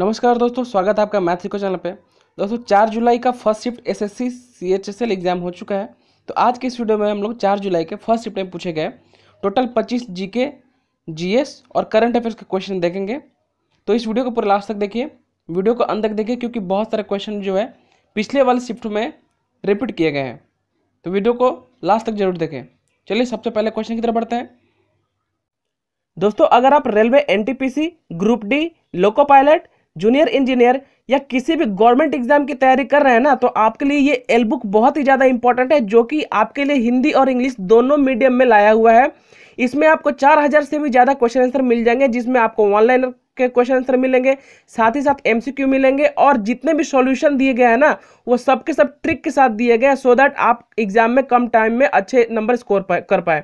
नमस्कार दोस्तों स्वागत है आपका मैथ सीखो चैनल पे दोस्तों चार जुलाई का first shift S S C C H S L exam हो चुका है तो आज के इस वीडियो में हम लोग चार जुलाई के फर्स्ट शिफ्ट में पूछे गए टोटल पच्चीस जी के जी एस और करंट अफेयर्स के क्वेश्चन देखेंगे तो इस वीडियो को पूरा लास्ट तक देखिए वीडियो को अंत तक देखिए क्योंकि बहुत सारे क्वेश्चन जो है पिछले वाले शिफ्ट में रिपीट किए गए हैं तो वीडियो को लास्ट तक जरूर देखें चलिए सबसे पहले क्वेश्चन की तरफ बढ़ते हैं दोस्तों अगर आप railway NTPC group D loco pilot junior engineer या किसी भी गवर्नमेंट एग्जाम की तैयारी कर रहे हैं ना तो आपके लिए ये एल बुक बहुत ही ज़्यादा इंपॉर्टेंट है जो कि आपके लिए हिंदी और इंग्लिश दोनों मीडियम में लाया हुआ है इसमें आपको चार हज़ार से भी ज़्यादा क्वेश्चन आंसर मिल जाएंगे जिसमें आपको ऑनलाइन के क्वेश्चन आंसर मिलेंगे साथ ही साथ एम मिलेंगे और जितने भी सॉल्यूशन दिए गए हैं ना वो सब के सब ट्रिक के साथ दिए गए हैं सो दैट आप एग्जाम में कम टाइम में अच्छे नंबर स्कोर कर पाए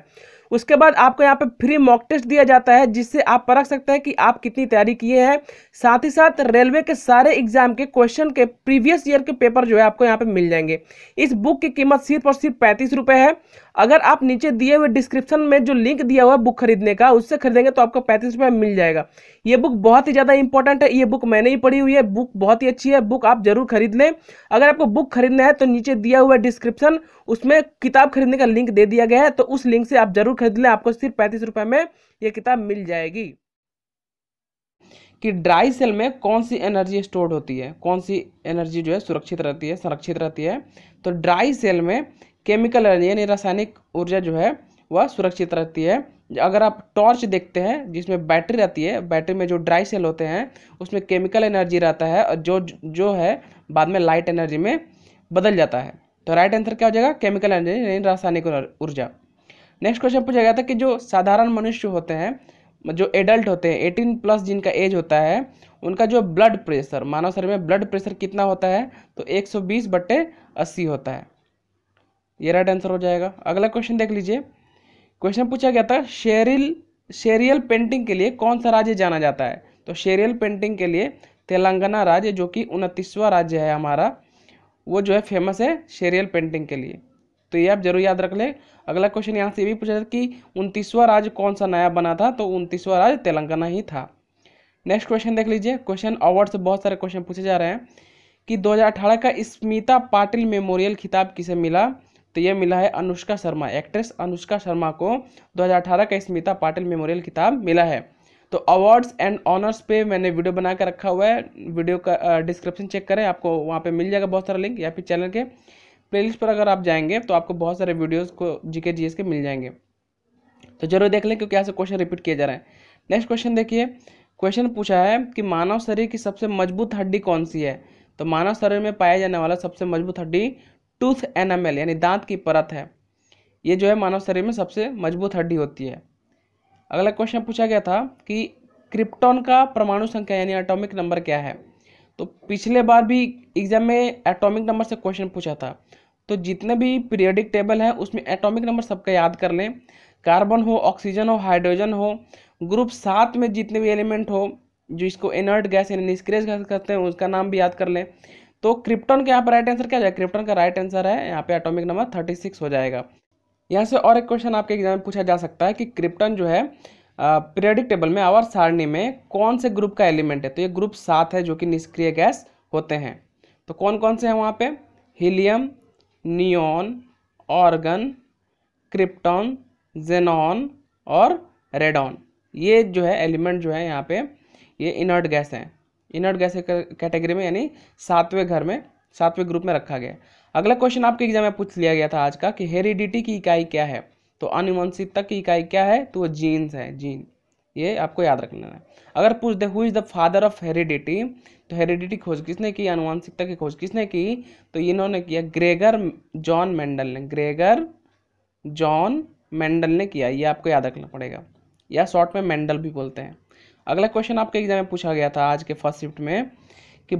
उसके बाद आपको यहाँ पे फ्री मॉक टेस्ट दिया जाता है जिससे आप परख सकते हैं कि आप कितनी तैयारी किए हैं साथ ही साथ रेलवे के सारे एग्जाम के क्वेश्चन के प्रीवियस ईयर के पेपर जो है आपको यहाँ पे मिल जाएंगे इस बुक की कीमत सिर्फ और सिर्फ पैंतीस रुपये है अगर आप नीचे दिए हुए डिस्क्रिप्शन में जो लिंक दिया हुआ है बुक खरीदने का उससे खरीदेंगे तो आपको पैंतीस रुपये मिल जाएगा ये बुक बहुत ही ज़्यादा इंपॉर्टेंट है ये बुक मैंने ही पढ़ी हुई है बुक बहुत ही अच्छी है बुक आप जरूर खरीद लें अगर आपको बुक खरीदना है तो नीचे दिया हुआ डिस्क्रिप्शन उसमें किताब खरीदने का लिंक दे दिया गया है तो उस लिंक से आप जरूर जरूर खरीद लें आपको सिर्फ पैंतीस रुपए में यह किताब मिल जाएगी कि ड्राई सेल में कौन सी एनर्जी स्टोर्ड होती है कौन सी एनर्जी जो है सुरक्षित रहती है संरक्षित रहती है तो ड्राई सेल में केमिकल एनर्जी यानी रासायनिक ऊर्जा जो है वह सुरक्षित रहती है अगर आप टॉर्च देखते हैं जिसमें बैटरी रहती है बैटरी में जो ड्राई सेल होते हैं उसमें केमिकल एनर्जी रहता है और जो जो है बाद में लाइट एनर्जी में बदल जाता है तो राइट आंसर क्या हो जाएगा केमिकल एनर्जी यानी रासायनिक ऊर्जा नेक्स्ट क्वेश्चन पूछा गया था कि जो साधारण मनुष्य होते हैं जो एडल्ट होते हैं एटीन प्लस जिनका एज होता है उनका जो ब्लड प्रेशर मानव शरीर में ब्लड प्रेशर कितना होता है तो एक सौ बीस बटे अस्सी होता है ये राइट आंसर हो जाएगा अगला क्वेश्चन देख लीजिए क्वेश्चन पूछा गया था शेरिल शेरियल पेंटिंग के लिए कौन सा राज्य जाना जाता है तो शेरियल पेंटिंग के लिए तेलंगाना राज्य जो कि उनतीसवां राज्य है हमारा वो जो है फेमस है शेरियल पेंटिंग के लिए तो ये आप जरूर याद रख ले अगला क्वेश्चन यहाँ से ये भी पूछा था कि उनतीसवां राज्य कौन सा नया बना था तो उनतीसवां राज्य तेलंगाना ही था नेक्स्ट क्वेश्चन देख लीजिए क्वेश्चन अवार्ड से बहुत सारे क्वेश्चन पूछे जा रहे हैं कि 2018 का स्मिता पाटिल मेमोरियल खिताब किसे मिला तो यह मिला है अनुष्का शर्मा एक्ट्रेस अनुष्का शर्मा को 2018 का स्मिता पाटिल मेमोरियल खिताब मिला है तो अवार्ड्स एंड ऑनर्स पे मैंने वीडियो बना कर रखा हुआ है वीडियो का डिस्क्रिप्शन चेक करें आपको वहाँ पे मिल जाएगा बहुत सारा लिंक या फिर चैनल के प्लेलिस्ट पर अगर आप जाएंगे तो आपको बहुत सारे वीडियोज़ को जीके जी के मिल जाएंगे तो जरूर देख लें क्योंकि यहाँ से क्वेश्चन रिपीट किया जा रहा है नेक्स्ट क्वेश्चन देखिए क्वेश्चन पूछा है कि मानव शरीर की सबसे मजबूत हड्डी कौन सी है तो मानव शरीर में पाया जाने वाला सबसे मजबूत हड्डी टूथ एनामेल यानी दांत की परत है ये जो है मानव शरीर में सबसे मजबूत हड्डी होती है अगला क्वेश्चन पूछा गया था कि क्रिप्टॉन का परमाणु संख्या यानी एटॉमिक नंबर क्या है तो पिछले बार भी एग्जाम में एटॉमिक नंबर से क्वेश्चन पूछा था तो जितने भी पीरियडिक टेबल हैं उसमें एटॉमिक नंबर सबका याद कर लें कार्बन हो ऑक्सीजन हो हाइड्रोजन हो ग्रुप सात में जितने भी एलिमेंट हो जो इसको इनर्ट गैस यानी निष्क्रिय गैस कहते हैं उसका नाम भी याद कर लें तो क्रिप्टन का यहाँ पर राइट आंसर क्या जाएगा क्रिप्टन का राइट आंसर है यहाँ पे एटॉमिक नंबर थर्टी सिक्स हो जाएगा यहाँ से और एक क्वेश्चन आपके एग्जाम में पूछा जा सकता है कि क्रिप्टन जो है पीरियडिक टेबल में आवर सारणी में कौन से ग्रुप का एलिमेंट है तो ये ग्रुप सात है जो कि निष्क्रिय गैस होते हैं तो कौन कौन से हैं वहाँ पे helium neon argon krypton xenon और रेडॉन ये जो है एलिमेंट जो है यहाँ पे ये इनर्ट गैस हैं इनर्ट गैस कैटेगरी में यानी सातवें घर में सातवें ग्रुप में रखा गया अगला क्वेश्चन आपके एग्जाम में पूछ लिया गया था आज का कि हेरिडिटी की इकाई क्या है तो अनुवंशिकता की इकाई क्या है तो वो जीन्स है जीन ये आपको याद रख लेना है अगर पूछ दे who is the father of heredity तो हेरिडिटी खोज किसने की अनुवांशिकता की खोज किसने की तो इन्होंने किया ग्रेगर जॉन मेंडल ने ग्रेगर जॉन मेंडल ने किया ये आपको याद रखना पड़ेगा या शॉर्ट में मेंडल भी बोलते हैं अगला क्वेश्चन आपके एग्जाम में पूछा गया था आज के फर्स्ट शिफ्ट में कि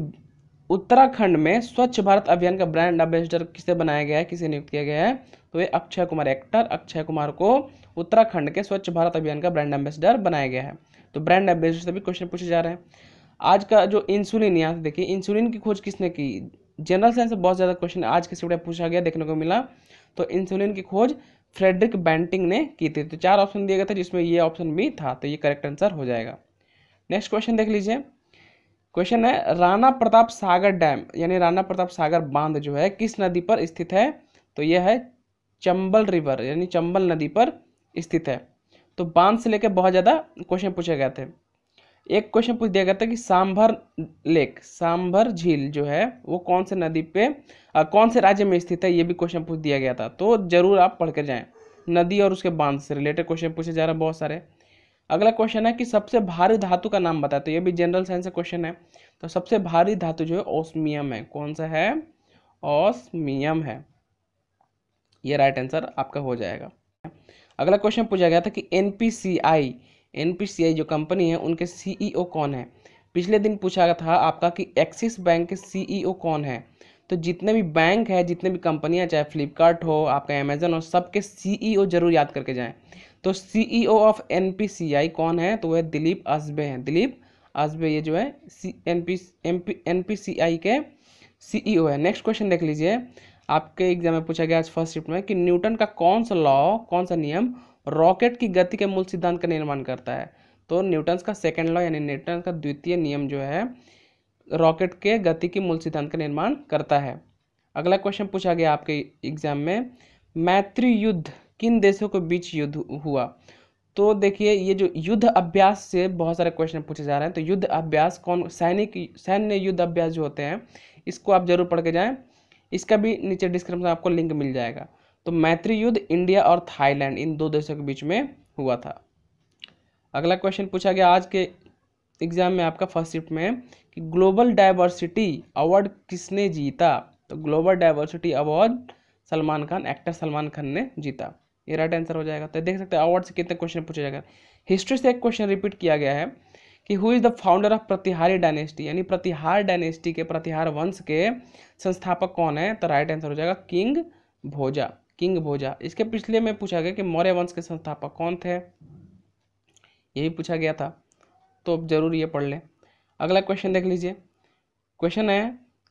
उत्तराखंड में स्वच्छ भारत अभियान का ब्रांड एम्बेसडर किसे बनाया गया है किसे नियुक्त किया गया है तो ये अक्षय कुमार एक्टर अक्षय कुमार को उत्तराखंड के स्वच्छ भारत अभियान का ब्रांड एम्बेसडर बनाया गया है तो ब्रांड एम्बेसडर से भी क्वेश्चन पूछे जा रहे हैं आज का जो इंसुलिन यहाँ से देखिए इंसुलिन की खोज किसने की जनरल साइंस से बहुत ज़्यादा क्वेश्चन आज के सीट पूछा गया देखने को मिला तो इंसुलिन की खोज फ्रेडरिक बैंटिंग ने की थी तो चार ऑप्शन दिए गए थे जिसमें ये ऑप्शन भी था तो ये करेक्ट आंसर हो जाएगा नेक्स्ट क्वेश्चन देख लीजिए क्वेश्चन है राणा प्रताप सागर डैम यानी राणा प्रताप सागर बांध जो है किस नदी पर स्थित है तो यह है चंबल रिवर यानी चंबल नदी पर स्थित है तो बांध से लेकर बहुत ज़्यादा क्वेश्चन पूछे गए थे एक क्वेश्चन पूछ दिया गया था कि सांभर लेक सांभर झील जो है वो कौन से नदी पे आ, कौन से राज्य में स्थित है ये भी क्वेश्चन पूछ दिया गया था तो ज़रूर आप पढ़ कर जाएँ नदी और उसके बांध से रिलेटेड क्वेश्चन पूछे जा रहे हैं बहुत सारे अगला क्वेश्चन है कि सबसे भारी धातु का नाम बताए तो ये भी जनरल साइंस का क्वेश्चन है तो सबसे भारी धातु जो है ओस्मियम है कौन सा है ओस्मियम है ये राइट आंसर आपका हो जाएगा अगला क्वेश्चन पूछा गया था कि एन पी जो कंपनी है उनके सी e कौन है पिछले दिन पूछा गया था आपका कि एक्सिस बैंक के सीईओ e कौन है तो जितने भी बैंक है जितने भी कंपनियां चाहे फ्लिपकार्ट हो आपका अमेजन हो सबके सी e जरूर याद करके जाएं तो सी ऑफ एन कौन है तो वह दिलीप अजबे हैं दिलीप अजबे ये जो है C N P N P C I के है नेक्स्ट क्वेश्चन देख लीजिए आपके एग्जाम में पूछा गया आज फर्स्ट शिफ्ट में कि न्यूटन का कौन सा लॉ कौन सा नियम रॉकेट की गति के मूल सिद्धांत का निर्माण करता है तो न्यूटन्स का सेकेंड लॉ यानी न्यूटन का द्वितीय नियम जो है रॉकेट के गति की मूल सिद्धांत का निर्माण करता है अगला क्वेश्चन पूछा गया आपके एग्जाम में मैत्री युद्ध किन देशों के बीच युद्ध हुआ तो देखिए ये जो युद्ध अभ्यास से बहुत सारे क्वेश्चन पूछे जा रहे हैं तो युद्ध अभ्यास कौन सैनिक सैन्य युद्ध अभ्यास जो होते हैं इसको आप जरूर पढ़ के जाएं इसका भी नीचे डिस्क्रिप्शन आपको लिंक मिल जाएगा तो मैत्री युद्ध इंडिया और थाईलैंड इन दो देशों के बीच में हुआ था अगला क्वेश्चन पूछा गया आज के एग्जाम में आपका फर्स्ट शिफ्ट में कि ग्लोबल डाइवर्सिटी अवार्ड किसने जीता तो global diversity award Salman Khan actor Salman Khan ने जीता ये राइट आंसर हो जाएगा तो देख सकते हैं अवार्ड से कितने क्वेश्चन पूछा जाएगा हिस्ट्री से एक क्वेश्चन रिपीट किया गया है कि who is the founder of Pratihari dynasty यानी प्रतिहार डायनेस्टी के प्रतिहार वंश के संस्थापक कौन है तो राइट आंसर हो जाएगा किंग भोजा किंग भोजा इसके पिछले में पूछा गया कि मौर्य वंश के संस्थापक कौन थे ये भी पूछा गया था तो अब जरूर ये पढ़ लें अगला क्वेश्चन देख लीजिए क्वेश्चन है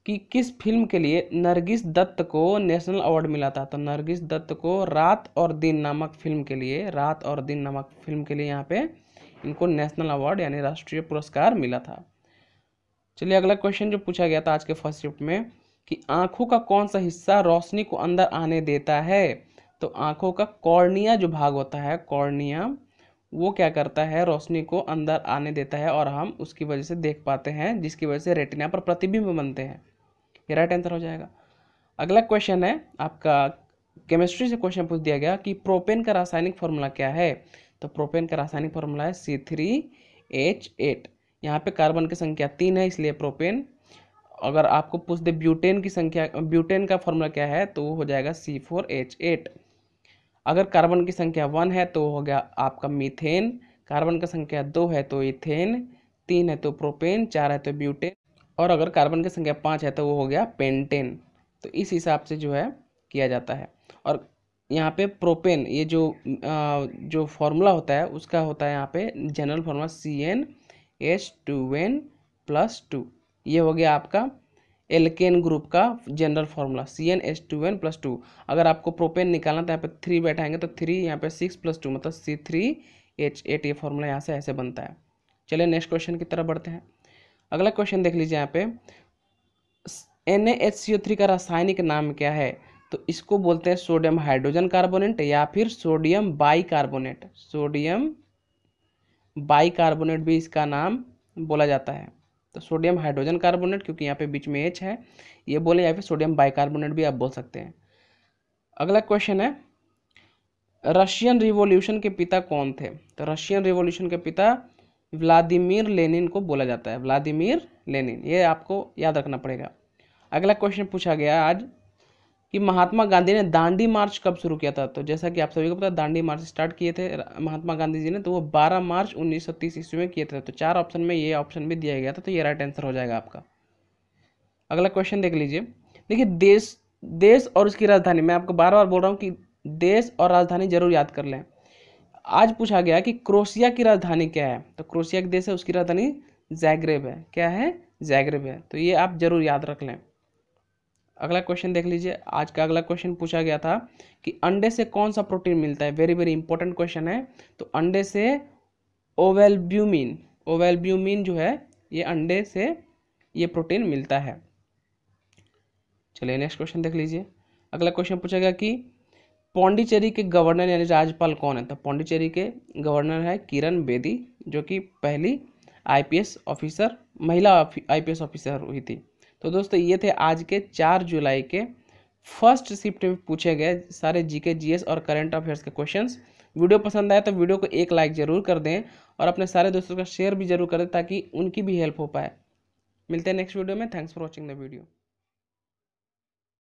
कि किस फिल्म के लिए नरगिस दत्त को नेशनल अवार्ड मिला था तो नरगिस दत्त को रात और दिन नामक फिल्म के लिए रात और दिन नामक फिल्म के लिए यहाँ पे इनको नेशनल अवार्ड यानी राष्ट्रीय पुरस्कार मिला था चलिए अगला क्वेश्चन जो पूछा गया था आज के फर्स्ट शिफ्ट में कि आंखों का कौन सा हिस्सा रोशनी को अंदर आने देता है तो आंखों का कॉर्निया जो भाग होता है कॉर्निया वो क्या करता है रोशनी को अंदर आने देता है और हम उसकी वजह से देख पाते हैं जिसकी वजह से रेटिना पर प्रतिबिंब बनते हैं ये राइट आंसर हो जाएगा अगला क्वेश्चन है आपका केमिस्ट्री से क्वेश्चन पूछ दिया गया कि प्रोपेन का रासायनिक फॉर्मूला क्या है तो प्रोपेन का रासायनिक फॉर्मूला है सी थ्री एच एट यहाँ पर कार्बन की संख्या तीन है इसलिए प्रोपेन अगर आपको पूछ दे ब्यूटेन की संख्या ब्यूटेन का फॉर्मूला क्या है तो वो हो जाएगा सी फोर एच एट अगर कार्बन की संख्या वन है तो हो गया आपका मीथेन कार्बन का संख्या दो है तो इथेन तीन है तो प्रोपेन चार है तो ब्यूटेन और अगर कार्बन की संख्या पाँच है तो वो हो गया पेंटेन तो इस हिसाब से जो है किया जाता है और यहाँ पे प्रोपेन ये जो आ, जो फॉर्मूला होता है उसका होता है यहाँ पे general formula C N H two N plus two ये हो गया आपका एलकेन ग्रुप का general formula C N H two N plus two अगर आपको प्रोपेन निकालना तो यहाँ पे थ्री बैठाएंगे तो थ्री यहाँ पे सिक्स प्लस टू मतलब सी थ्री एच एट ये फॉर्मूला यहाँ से ऐसे बनता है चलिए नेक्स्ट क्वेश्चन की तरफ बढ़ते हैं अगला क्वेश्चन देख लीजिए यहाँ पे एन का रासायनिक नाम क्या है तो इसको बोलते हैं सोडियम हाइड्रोजन कार्बोनेट या फिर सोडियम बाइकार्बोनेट सोडियम बाइकार्बोनेट भी इसका नाम बोला जाता है तो सोडियम हाइड्रोजन कार्बोनेट क्योंकि यहाँ पे बीच में एच है ये बोले या फिर सोडियम बाइकार्बोनेट भी आप बोल सकते हैं अगला क्वेश्चन है रशियन रिवोल्यूशन के पिता कौन थे तो रशियन रिवोल्यूशन के पिता व्लादिमिर लेनिन को बोला जाता है व्लादिमिर लेनिन ये आपको याद रखना पड़ेगा अगला क्वेश्चन पूछा गया आज कि महात्मा गांधी ने दांडी मार्च कब शुरू किया था तो जैसा कि आप सभी को पता है दांडी मार्च स्टार्ट किए थे महात्मा गांधी जी ने तो वो 12 मार्च 1930 ईस्वी में किए थे तो चार ऑप्शन में ये ऑप्शन भी दिया गया था तो ये राइट आंसर हो जाएगा आपका अगला क्वेश्चन देख लीजिए देखिए देश देश और उसकी राजधानी मैं आपको बार बार बोल रहा हूँ कि देश और राजधानी जरूर याद कर लें आज पूछा गया कि क्रोशिया की राजधानी क्या है तो क्रोशिया के देश है उसकी राजधानी जैग्रेब है क्या है जैग्रेब है तो ये आप जरूर याद रख लें अगला क्वेश्चन देख लीजिए आज का अगला क्वेश्चन पूछा गया था कि अंडे से कौन सा प्रोटीन मिलता है वेरी वेरी इंपॉर्टेंट क्वेश्चन है तो अंडे से ओवेलब्यूमिन ओवेलब्यूमिन जो है ये अंडे से ये प्रोटीन मिलता है चलिए नेक्स्ट क्वेश्चन देख लीजिए अगला क्वेश्चन पूछा गया कि पौंडीचेरी के गवर्नर यानी राज्यपाल कौन है तो पौंडीचेरी के गवर्नर है किरण बेदी जो कि पहली आईपीएस ऑफिसर महिला आईपीएस ऑफिसर हुई थी तो दोस्तों ये थे आज के चार जुलाई के फर्स्ट शिफ्ट में पूछे गए सारे जीके जीएस और करंट अफेयर्स के क्वेश्चंस वीडियो पसंद आए तो वीडियो को एक लाइक ज़रूर कर दें और अपने सारे दोस्तों का शेयर भी जरूर करें ताकि उनकी भी हेल्प हो पाए मिलते हैं नेक्स्ट वीडियो में thanks for watching the video